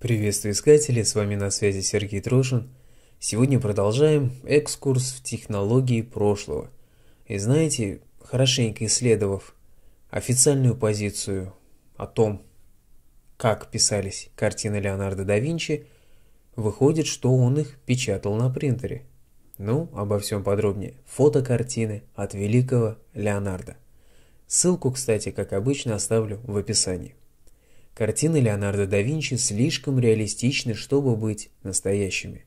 Приветствую, искатели, с вами на связи Сергей Трошин. Сегодня продолжаем экскурс в технологии прошлого. И знаете, хорошенько исследовав официальную позицию о том, как писались картины Леонардо да Винчи, выходит, что он их печатал на принтере. Ну, обо всем подробнее. Фотокартины от великого Леонардо. Ссылку, кстати, как обычно, оставлю в описании. Картины Леонардо да Винчи слишком реалистичны, чтобы быть настоящими.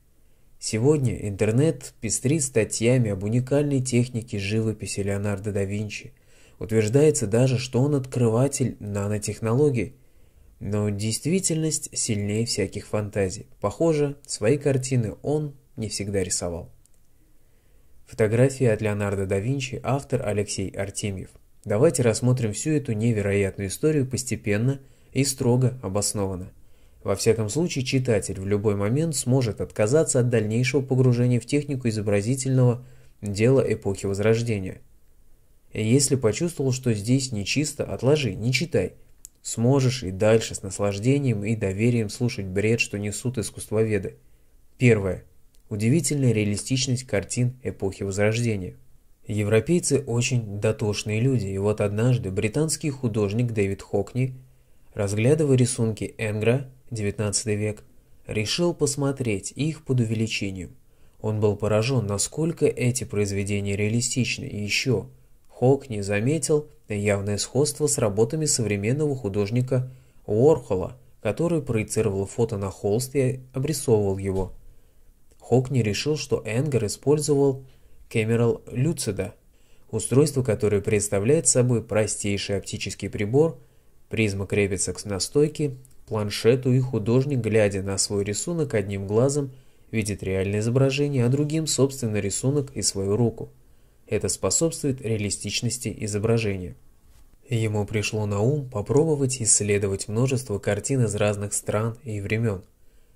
Сегодня интернет пестрит статьями об уникальной технике живописи Леонардо да Винчи. Утверждается даже, что он открыватель нанотехнологий. Но действительность сильнее всяких фантазий. Похоже, свои картины он не всегда рисовал. Фотографии от Леонардо да Винчи автор Алексей Артемьев. Давайте рассмотрим всю эту невероятную историю постепенно – и строго обоснована. Во всяком случае, читатель в любой момент сможет отказаться от дальнейшего погружения в технику изобразительного дела эпохи Возрождения. Если почувствовал, что здесь нечисто, отложи, не читай. Сможешь и дальше с наслаждением и доверием слушать бред, что несут искусствоведы. Первое. Удивительная реалистичность картин эпохи Возрождения. Европейцы очень дотошные люди, и вот однажды британский художник Дэвид Хокни – Разглядывая рисунки Энгра, (XIX век, решил посмотреть их под увеличением. Он был поражен, насколько эти произведения реалистичны, и еще Холк не заметил явное сходство с работами современного художника Уорхола, который проецировал фото на холст и обрисовывал его. Хокни решил, что Энгер использовал Кэмерал Люцида, устройство, которое представляет собой простейший оптический прибор Призма крепится к настойке, планшету, и художник, глядя на свой рисунок одним глазом, видит реальное изображение, а другим – собственный рисунок и свою руку. Это способствует реалистичности изображения. Ему пришло на ум попробовать исследовать множество картин из разных стран и времен.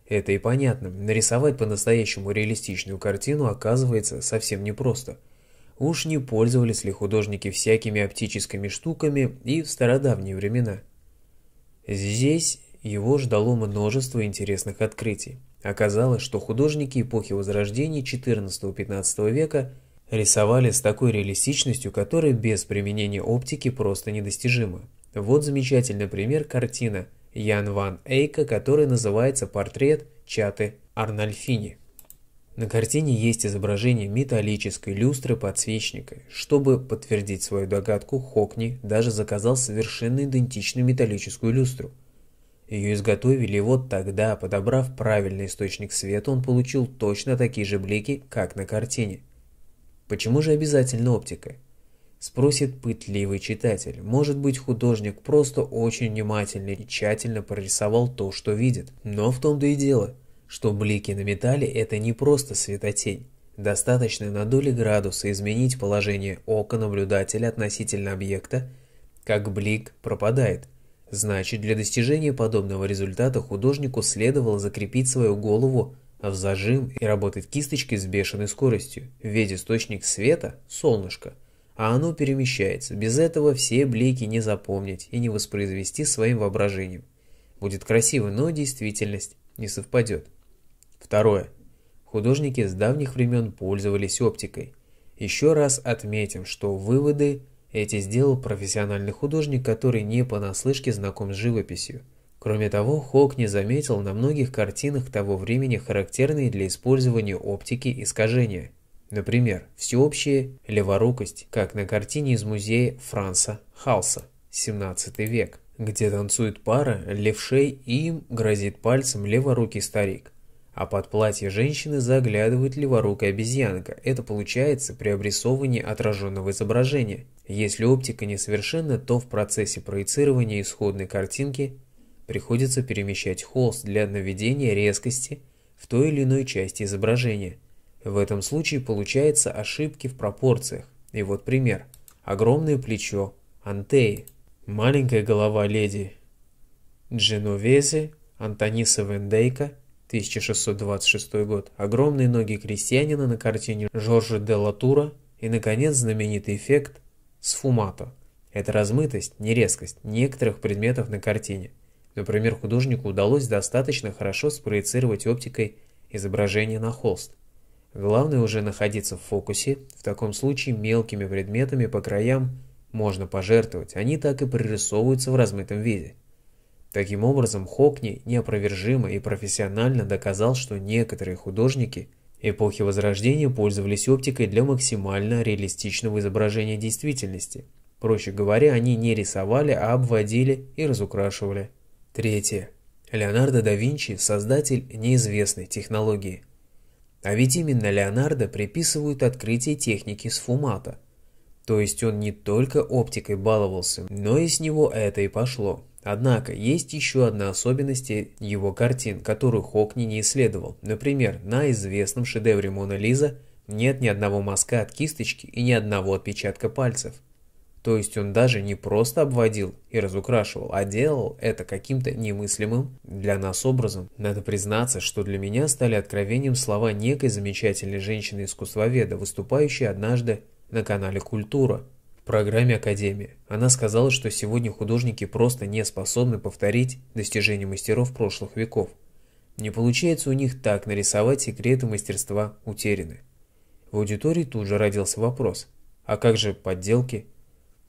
Это и понятно, нарисовать по-настоящему реалистичную картину оказывается совсем непросто – Уж не пользовались ли художники всякими оптическими штуками и в стародавние времена? Здесь его ждало множество интересных открытий. Оказалось, что художники эпохи Возрождения XIV-XV века рисовали с такой реалистичностью, которая без применения оптики просто недостижима. Вот замечательный пример картина Ян Ван Эйка, которая называется «Портрет Чаты Арнольфини». На картине есть изображение металлической люстры подсвечника. Чтобы подтвердить свою догадку, Хокни даже заказал совершенно идентичную металлическую люстру. Ее изготовили, и вот тогда, подобрав правильный источник света, он получил точно такие же блики, как на картине. Почему же обязательно оптика? Спросит пытливый читатель. Может быть, художник просто очень внимательно и тщательно прорисовал то, что видит. Но в том-то и дело – что блики на металле это не просто светотень. Достаточно на доли градуса изменить положение ока наблюдателя относительно объекта, как блик пропадает. Значит, для достижения подобного результата художнику следовало закрепить свою голову в зажим и работать кисточкой с бешеной скоростью, ведь источник света – солнышко, а оно перемещается. Без этого все блики не запомнить и не воспроизвести своим воображением. Будет красиво, но действительность не совпадет. Второе. Художники с давних времен пользовались оптикой. Еще раз отметим, что выводы эти сделал профессиональный художник, который не понаслышке знаком с живописью. Кроме того, Хок не заметил на многих картинах того времени характерные для использования оптики искажения. Например, всеобщая леворукость, как на картине из музея Франца Халса, 17 век, где танцует пара левшей и им грозит пальцем леворукий старик а под платье женщины заглядывает леворукая обезьянка. Это получается при обрисовании отраженного изображения. Если оптика несовершенна, то в процессе проецирования исходной картинки приходится перемещать холст для наведения резкости в той или иной части изображения. В этом случае получаются ошибки в пропорциях. И вот пример. Огромное плечо Антеи, маленькая голова леди Дженовезе, Антониса Вендейка – 1626 год, огромные ноги крестьянина на картине Жоржа де Латура и, наконец, знаменитый эффект сфумато. Это размытость, нерезкость некоторых предметов на картине. Например, художнику удалось достаточно хорошо спроецировать оптикой изображение на холст. Главное уже находиться в фокусе, в таком случае мелкими предметами по краям можно пожертвовать, они так и прорисовываются в размытом виде. Таким образом, Хокни неопровержимо и профессионально доказал, что некоторые художники эпохи Возрождения пользовались оптикой для максимально реалистичного изображения действительности. Проще говоря, они не рисовали, а обводили и разукрашивали. Третье. Леонардо да Винчи – создатель неизвестной технологии. А ведь именно Леонардо приписывают открытие техники сфумата. То есть он не только оптикой баловался, но и с него это и пошло – Однако, есть еще одна особенность его картин, которую Хокни не исследовал. Например, на известном шедевре «Мона Лиза» нет ни одного мазка от кисточки и ни одного отпечатка пальцев. То есть он даже не просто обводил и разукрашивал, а делал это каким-то немыслимым для нас образом. Надо признаться, что для меня стали откровением слова некой замечательной женщины-искусствоведа, выступающей однажды на канале «Культура», программе Академии. Она сказала, что сегодня художники просто не способны повторить достижения мастеров прошлых веков. Не получается у них так нарисовать секреты мастерства утеряны. В аудитории тут же родился вопрос, а как же подделки?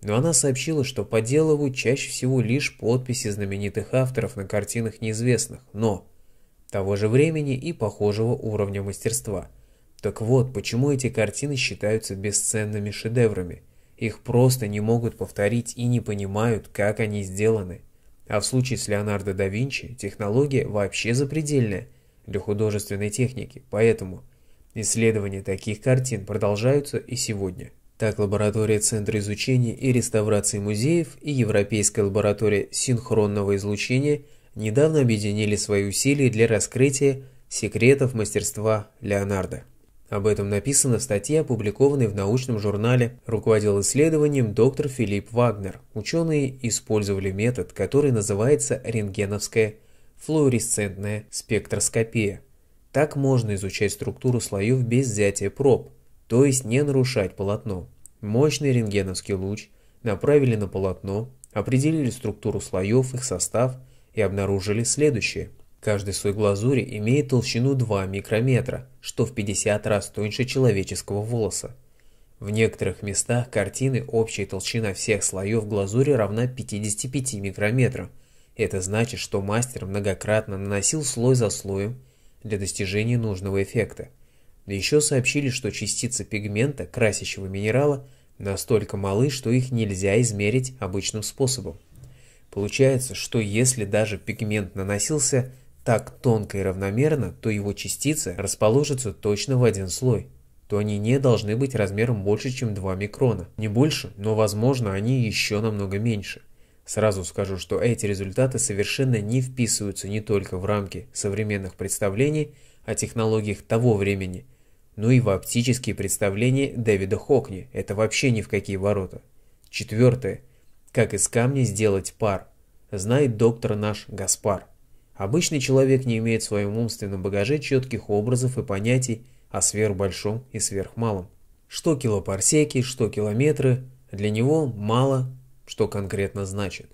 Но она сообщила, что подделывают чаще всего лишь подписи знаменитых авторов на картинах неизвестных, но того же времени и похожего уровня мастерства. Так вот, почему эти картины считаются бесценными шедеврами – их просто не могут повторить и не понимают, как они сделаны. А в случае с Леонардо да Винчи технология вообще запредельная для художественной техники, поэтому исследования таких картин продолжаются и сегодня. Так, лаборатория Центра изучения и реставрации музеев и Европейская лаборатория синхронного излучения недавно объединили свои усилия для раскрытия секретов мастерства Леонардо. Об этом написано в статье, опубликованной в научном журнале. Руководил исследованием доктор Филипп Вагнер. Ученые использовали метод, который называется рентгеновская флуоресцентная спектроскопия. Так можно изучать структуру слоев без взятия проб, то есть не нарушать полотно. Мощный рентгеновский луч направили на полотно, определили структуру слоев, их состав и обнаружили следующее – Каждый слой глазури имеет толщину 2 микрометра, что в 50 раз тоньше человеческого волоса. В некоторых местах картины общая толщина всех слоев глазури равна 55 микрометрам. Это значит, что мастер многократно наносил слой за слоем для достижения нужного эффекта. еще сообщили, что частицы пигмента, красящего минерала, настолько малы, что их нельзя измерить обычным способом. Получается, что если даже пигмент наносился так тонко и равномерно, то его частицы расположатся точно в один слой, то они не должны быть размером больше, чем 2 микрона. Не больше, но возможно они еще намного меньше. Сразу скажу, что эти результаты совершенно не вписываются не только в рамки современных представлений о технологиях того времени, но и в оптические представления Дэвида Хокни. Это вообще ни в какие ворота. Четвертое. Как из камня сделать пар, знает доктор наш Гаспар. Обычный человек не имеет в своем умственном багаже четких образов и понятий о сверхбольшом и сверхмалом. Что килопарсеки, что километры, для него мало что конкретно значит.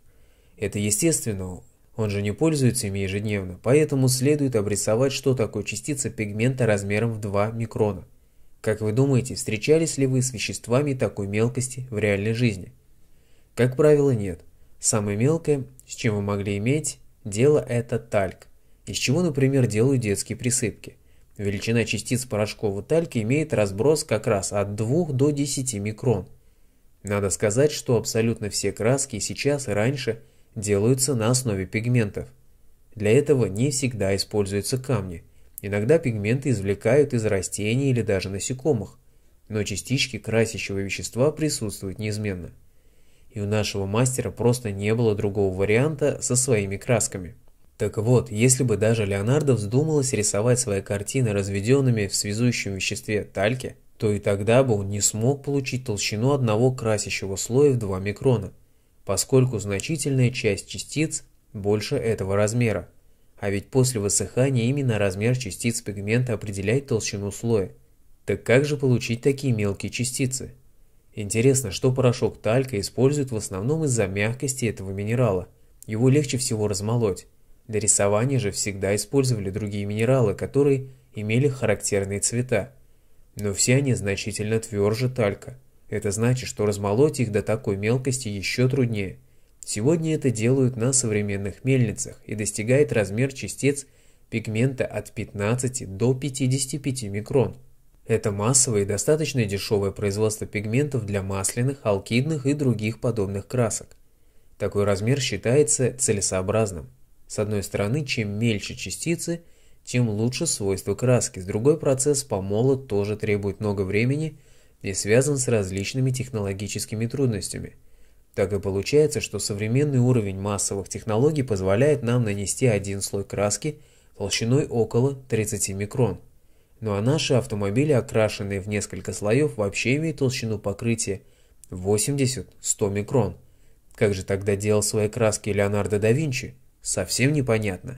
Это естественно, он же не пользуется ими ежедневно, поэтому следует обрисовать, что такое частица пигмента размером в 2 микрона. Как вы думаете, встречались ли вы с веществами такой мелкости в реальной жизни? Как правило, нет. Самое мелкое, с чем вы могли иметь Дело это тальк, из чего, например, делают детские присыпки. Величина частиц порошкового талька имеет разброс как раз от 2 до 10 микрон. Надо сказать, что абсолютно все краски сейчас и раньше делаются на основе пигментов. Для этого не всегда используются камни. Иногда пигменты извлекают из растений или даже насекомых, но частички красящего вещества присутствуют неизменно и у нашего мастера просто не было другого варианта со своими красками. Так вот, если бы даже Леонардо вздумалось рисовать свои картины разведенными в связующем веществе тальке, то и тогда бы он не смог получить толщину одного красящего слоя в 2 микрона, поскольку значительная часть частиц больше этого размера. А ведь после высыхания именно размер частиц пигмента определяет толщину слоя. Так как же получить такие мелкие частицы? Интересно, что порошок талька используют в основном из-за мягкости этого минерала. Его легче всего размолоть. Для рисования же всегда использовали другие минералы, которые имели характерные цвета. Но все они значительно тверже талька. Это значит, что размолоть их до такой мелкости еще труднее. Сегодня это делают на современных мельницах и достигает размер частиц пигмента от 15 до 55 микрон. Это массовое и достаточно дешевое производство пигментов для масляных, алкидных и других подобных красок. Такой размер считается целесообразным. С одной стороны, чем мельче частицы, тем лучше свойства краски, с другой процесс помола тоже требует много времени и связан с различными технологическими трудностями. Так и получается, что современный уровень массовых технологий позволяет нам нанести один слой краски толщиной около 30 микрон. Ну а наши автомобили, окрашенные в несколько слоев, вообще имеют толщину покрытия 80-100 микрон. Как же тогда делал свои краски Леонардо да Винчи? Совсем непонятно.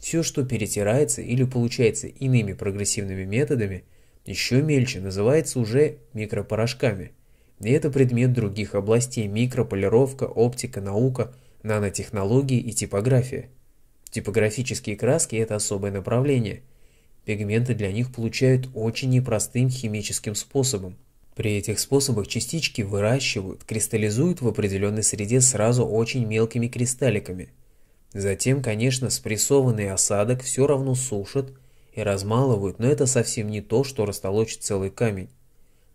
Все, что перетирается или получается иными прогрессивными методами, еще мельче называется уже микропорошками. И это предмет других областей – микрополировка, оптика, наука, нанотехнологии и типография. Типографические краски – это особое направление – Пигменты для них получают очень непростым химическим способом. При этих способах частички выращивают, кристаллизуют в определенной среде сразу очень мелкими кристалликами. Затем, конечно, спрессованный осадок все равно сушат и размалывают, но это совсем не то, что растолочит целый камень.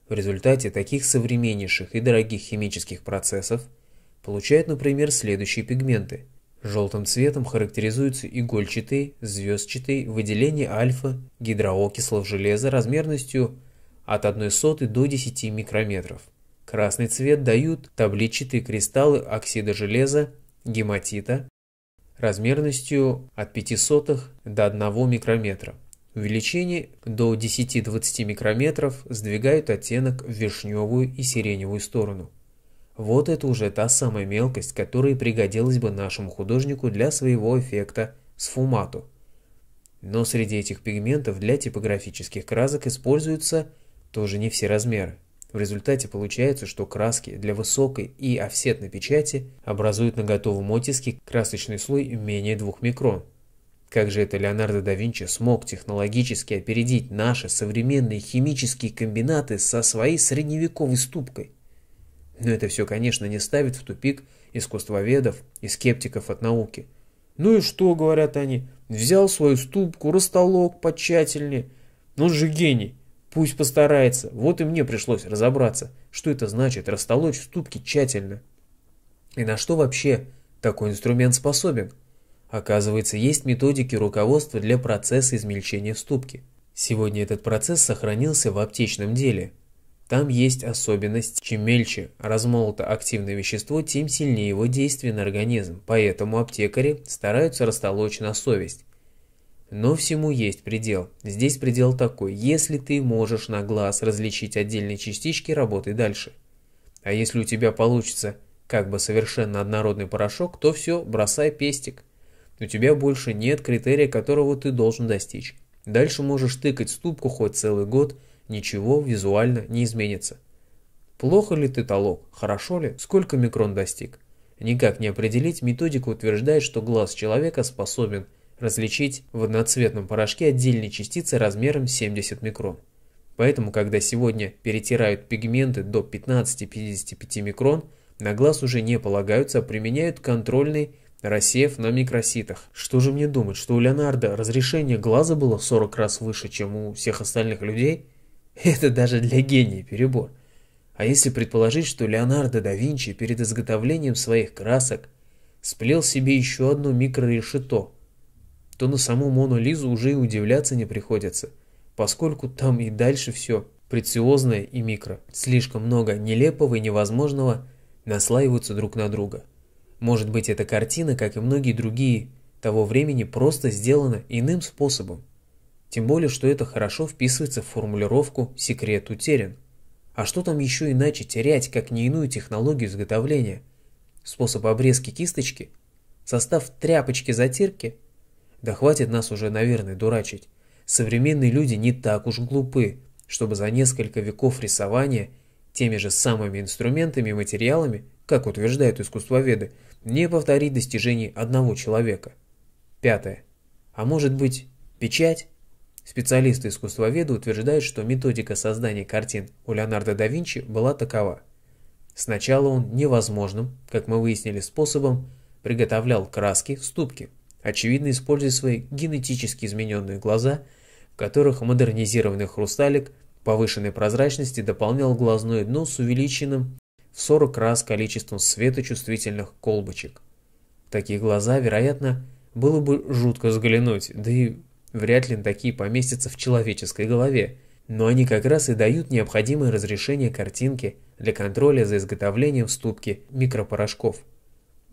В результате таких современнейших и дорогих химических процессов получают, например, следующие пигменты – Желтым цветом характеризуются игольчатые, звездчатые выделения альфа-гидроокислов железа размерностью от 1 сотой до 10 микрометров. Красный цвет дают табличатые кристаллы оксида железа, гематита, размерностью от 5 сотых до 1 микрометра. Увеличение до 10-20 микрометров сдвигают оттенок в вишневую и сиреневую сторону. Вот это уже та самая мелкость, которая пригодилась бы нашему художнику для своего эффекта сфумату. Но среди этих пигментов для типографических красок используются тоже не все размеры. В результате получается, что краски для высокой и офсетной печати образуют на готовом оттиске красочный слой менее 2 микрон. Как же это Леонардо да Винчи смог технологически опередить наши современные химические комбинаты со своей средневековой ступкой? Но это все, конечно, не ставит в тупик искусствоведов и скептиков от науки. «Ну и что?» — говорят они. «Взял свою ступку, растолок потщательнее. Ну он же гений. Пусть постарается. Вот и мне пришлось разобраться, что это значит растолочь ступки тщательно. И на что вообще такой инструмент способен? Оказывается, есть методики руководства для процесса измельчения ступки. Сегодня этот процесс сохранился в аптечном деле – там есть особенность, чем мельче размолото активное вещество, тем сильнее его действие на организм, поэтому аптекари стараются растолочь на совесть. Но всему есть предел. Здесь предел такой, если ты можешь на глаз различить отдельные частички, работай дальше. А если у тебя получится как бы совершенно однородный порошок, то все, бросай пестик. У тебя больше нет критерия, которого ты должен достичь. Дальше можешь тыкать ступку хоть целый год – ничего визуально не изменится. Плохо ли ты толок, хорошо ли, сколько микрон достиг? Никак не определить, методика утверждает, что глаз человека способен различить в одноцветном порошке отдельные частицы размером 70 микрон. Поэтому, когда сегодня перетирают пигменты до 15-55 микрон, на глаз уже не полагаются, а применяют контрольный рассеяв на микроситах. Что же мне думать, что у Леонардо разрешение глаза было 40 раз выше, чем у всех остальных людей? Это даже для гения перебор. А если предположить, что Леонардо да Винчи перед изготовлением своих красок сплел себе еще одно микрорешето, то на саму Мону Лизу уже и удивляться не приходится, поскольку там и дальше все прециозное и микро. Слишком много нелепого и невозможного наслаиваются друг на друга. Может быть, эта картина, как и многие другие того времени, просто сделана иным способом, тем более, что это хорошо вписывается в формулировку «секрет утерян». А что там еще иначе терять, как не иную технологию изготовления? Способ обрезки кисточки? Состав тряпочки-затирки? Да хватит нас уже, наверное, дурачить. Современные люди не так уж глупы, чтобы за несколько веков рисования теми же самыми инструментами и материалами, как утверждают искусствоведы, не повторить достижений одного человека. Пятое. А может быть, печать? Специалисты-искусствоведы утверждают, что методика создания картин у Леонардо да Винчи была такова. Сначала он невозможным, как мы выяснили, способом приготовлял краски в ступке, очевидно используя свои генетически измененные глаза, в которых модернизированный хрусталик повышенной прозрачности дополнял глазное дно с увеличенным в 40 раз количеством светочувствительных колбочек. Такие глаза, вероятно, было бы жутко взглянуть, да и Вряд ли такие поместятся в человеческой голове, но они как раз и дают необходимое разрешение картинке для контроля за изготовлением ступки микропорошков.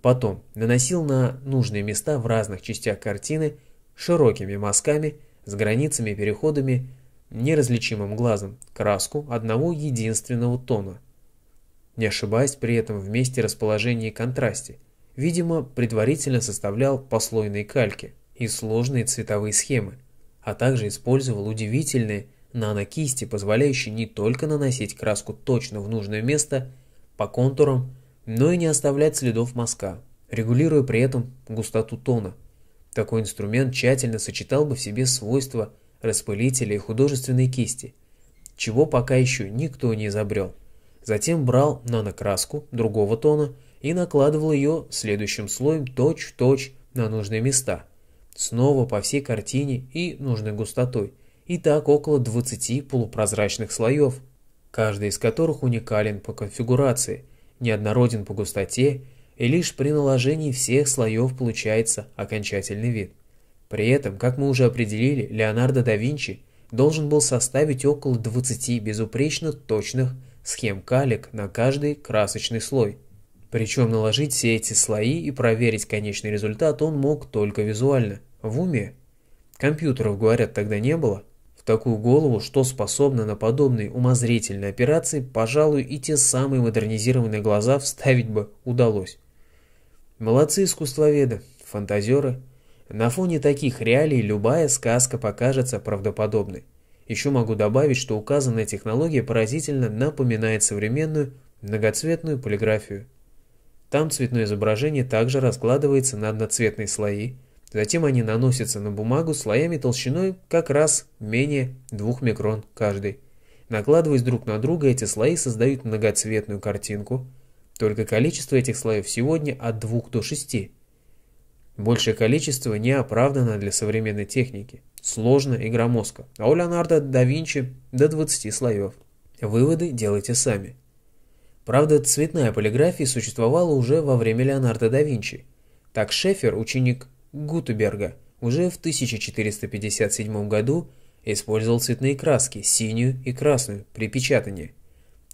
Потом наносил на нужные места в разных частях картины широкими мазками с границами переходами неразличимым глазом краску одного единственного тона, не ошибаясь при этом в месте расположения и контрасте, видимо, предварительно составлял послойные кальки – и сложные цветовые схемы, а также использовал удивительные нанокисти, позволяющие не только наносить краску точно в нужное место по контурам, но и не оставлять следов мазка, регулируя при этом густоту тона. Такой инструмент тщательно сочетал бы в себе свойства распылителя и художественной кисти, чего пока еще никто не изобрел. Затем брал нанокраску другого тона и накладывал ее следующим слоем точь-в-точь -точь на нужные места – Снова по всей картине и нужной густотой. И так около 20 полупрозрачных слоев, каждый из которых уникален по конфигурации, неоднороден по густоте, и лишь при наложении всех слоев получается окончательный вид. При этом, как мы уже определили, Леонардо да Винчи должен был составить около 20 безупречно точных схем калек на каждый красочный слой. Причем наложить все эти слои и проверить конечный результат он мог только визуально в уме. Компьютеров, говорят, тогда не было. В такую голову, что способны на подобные умозрительные операции, пожалуй, и те самые модернизированные глаза вставить бы удалось. Молодцы искусствоведы, фантазеры. На фоне таких реалий любая сказка покажется правдоподобной. Еще могу добавить, что указанная технология поразительно напоминает современную многоцветную полиграфию. Там цветное изображение также раскладывается на одноцветные слои – Затем они наносятся на бумагу слоями толщиной как раз менее 2 микрон каждый. Накладываясь друг на друга, эти слои создают многоцветную картинку. Только количество этих слоев сегодня от 2 до 6. Большее количество не оправдано для современной техники. Сложно и громоздко. А у Леонардо да Винчи до 20 слоев. Выводы делайте сами. Правда, цветная полиграфия существовала уже во время Леонардо да Винчи. Так Шефер, ученик Гутеберга уже в 1457 году использовал цветные краски, синюю и красную, при печатании.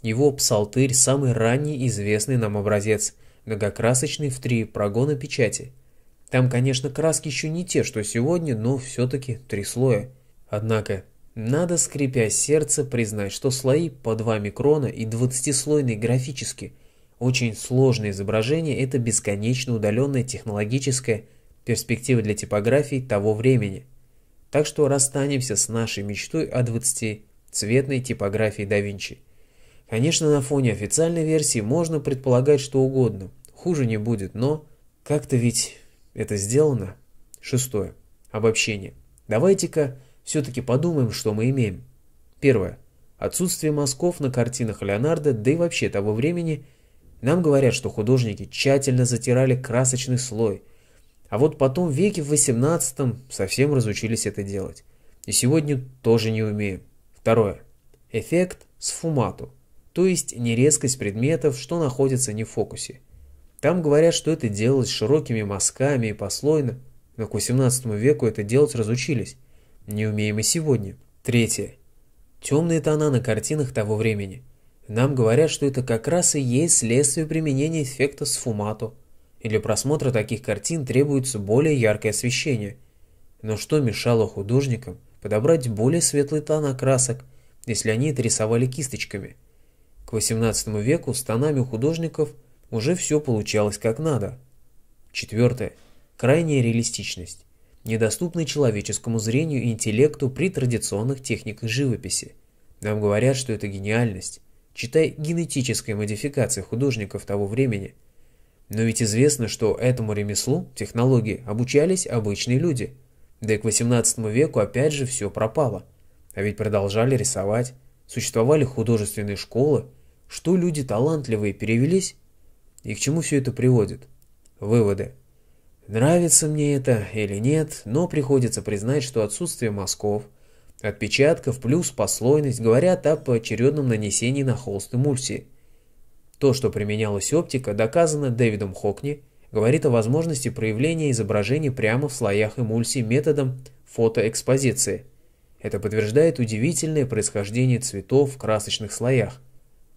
Его псалтырь – самый ранний известный нам образец, многокрасочный в три прогона печати. Там, конечно, краски еще не те, что сегодня, но все-таки три слоя. Однако, надо, скрипя сердце, признать, что слои по 2 микрона и 20-слойные графически – очень сложное изображение – это бесконечно удаленная технологическая перспективы для типографий того времени. Так что расстанемся с нашей мечтой о 20-цветной типографии да Винчи. Конечно, на фоне официальной версии можно предполагать что угодно, хуже не будет, но как-то ведь это сделано. Шестое. Обобщение. Давайте-ка все-таки подумаем, что мы имеем. Первое. Отсутствие мазков на картинах Леонардо, да и вообще того времени, нам говорят, что художники тщательно затирали красочный слой – а вот потом веки в 18 совсем разучились это делать. И сегодня тоже не умеем. Второе. Эффект сфумату, то есть нерезкость предметов, что находится не в фокусе. Там говорят, что это делалось широкими мазками и послойно, но к XVIII веку это делать разучились. Не умеем и сегодня. Третье. Темные тона на картинах того времени. Нам говорят, что это как раз и есть следствие применения эффекта сфумату – или просмотра таких картин требуется более яркое освещение. Но что мешало художникам подобрать более светлые тона красок, если они это рисовали кисточками? К XVIII веку с тонами у художников уже все получалось как надо. Четвертое. Крайняя реалистичность, недоступная человеческому зрению и интеллекту при традиционных техниках живописи. Нам говорят, что это гениальность, читай генетическая модификация художников того времени – но ведь известно, что этому ремеслу, технологии, обучались обычные люди. Да и к 18 веку опять же все пропало. А ведь продолжали рисовать, существовали художественные школы, что люди талантливые перевелись. И к чему все это приводит? Выводы. Нравится мне это или нет, но приходится признать, что отсутствие мазков, отпечатков плюс послойность говорят о поочередном нанесении на холст эмульсии – то, что применялась оптика, доказано Дэвидом Хокни, говорит о возможности проявления изображений прямо в слоях эмульсии методом фотоэкспозиции. Это подтверждает удивительное происхождение цветов в красочных слоях.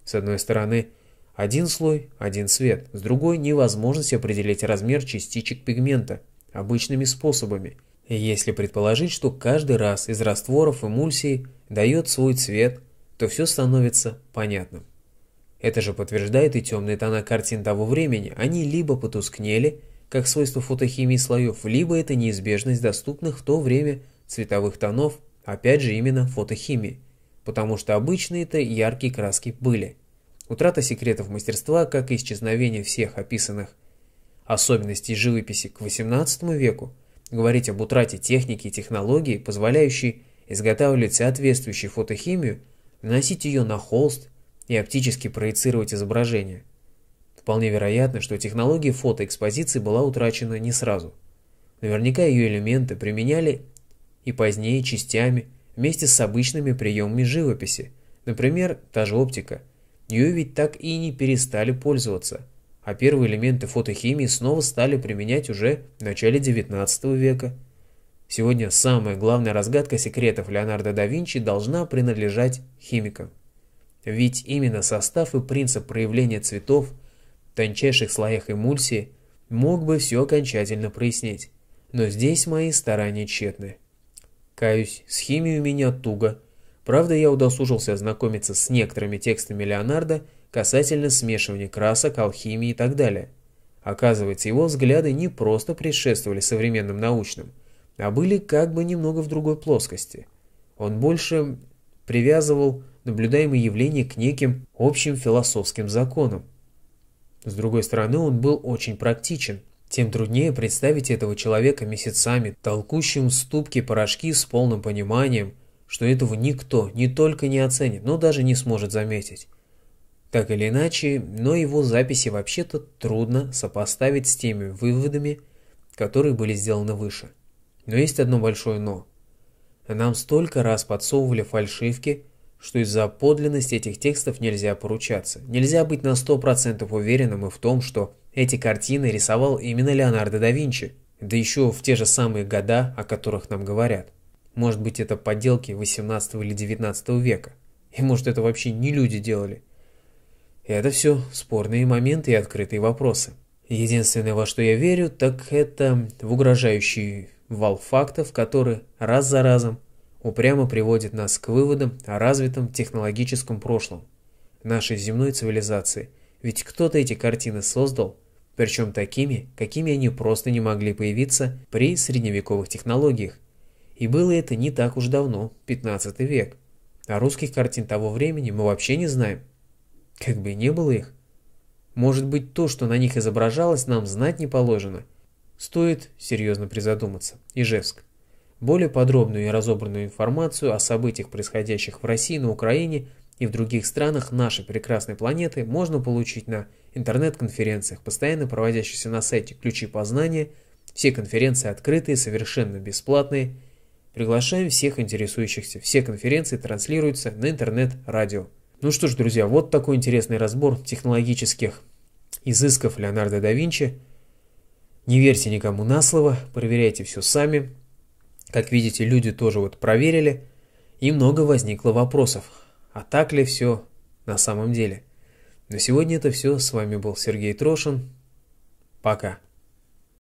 С одной стороны, один слой – один цвет, с другой – невозможность определить размер частичек пигмента обычными способами, если предположить, что каждый раз из растворов эмульсии дает свой цвет, то все становится понятным. Это же подтверждает и темные тона картин того времени. Они либо потускнели, как свойство фотохимии слоев, либо это неизбежность доступных в то время цветовых тонов, опять же именно фотохимии, потому что обычные-то яркие краски были. Утрата секретов мастерства, как и исчезновение всех описанных особенностей живописи к XVIII веку, говорить об утрате техники и технологии, позволяющей изготавливать соответствующую фотохимию, наносить ее на холст и оптически проецировать изображение. Вполне вероятно, что технология фотоэкспозиции была утрачена не сразу. Наверняка ее элементы применяли и позднее частями вместе с обычными приемами живописи, например, та же оптика. Ее ведь так и не перестали пользоваться, а первые элементы фотохимии снова стали применять уже в начале 19 века. Сегодня самая главная разгадка секретов Леонардо да Винчи должна принадлежать химикам. Ведь именно состав и принцип проявления цветов в тончайших слоях эмульсии мог бы все окончательно прояснить. Но здесь мои старания тщетны. Каюсь, с химией у меня туго. Правда, я удосужился ознакомиться с некоторыми текстами Леонардо касательно смешивания красок, алхимии и так далее. Оказывается, его взгляды не просто предшествовали современным научным, а были как бы немного в другой плоскости. Он больше привязывал наблюдаемые явления к неким общим философским законам. С другой стороны, он был очень практичен. Тем труднее представить этого человека месяцами, толкущим ступки порошки с полным пониманием, что этого никто не только не оценит, но даже не сможет заметить. Так или иначе, но его записи вообще-то трудно сопоставить с теми выводами, которые были сделаны выше. Но есть одно большое «но». Нам столько раз подсовывали фальшивки – что из-за подлинности этих текстов нельзя поручаться. Нельзя быть на 100% уверенным и в том, что эти картины рисовал именно Леонардо да Винчи, да еще в те же самые года, о которых нам говорят. Может быть, это подделки 18 или 19 века. И может, это вообще не люди делали. И это все спорные моменты и открытые вопросы. Единственное, во что я верю, так это в угрожающий вал фактов, который раз за разом упрямо приводит нас к выводам о развитом технологическом прошлом нашей земной цивилизации, ведь кто-то эти картины создал, причем такими, какими они просто не могли появиться при средневековых технологиях. И было это не так уж давно, 15 век. А русских картин того времени мы вообще не знаем. Как бы не было их. Может быть, то, что на них изображалось, нам знать не положено. Стоит серьезно призадуматься. Ижевск. Более подробную и разобранную информацию о событиях, происходящих в России, на Украине и в других странах нашей прекрасной планеты можно получить на интернет-конференциях, постоянно проводящихся на сайте «Ключи познания». Все конференции открытые, совершенно бесплатные. Приглашаем всех интересующихся. Все конференции транслируются на интернет-радио. Ну что ж, друзья, вот такой интересный разбор технологических изысков Леонардо да Винчи. Не верьте никому на слово, проверяйте все сами. Как видите, люди тоже вот проверили, и много возникло вопросов, а так ли все на самом деле. На сегодня это все. С вами был Сергей Трошин. Пока.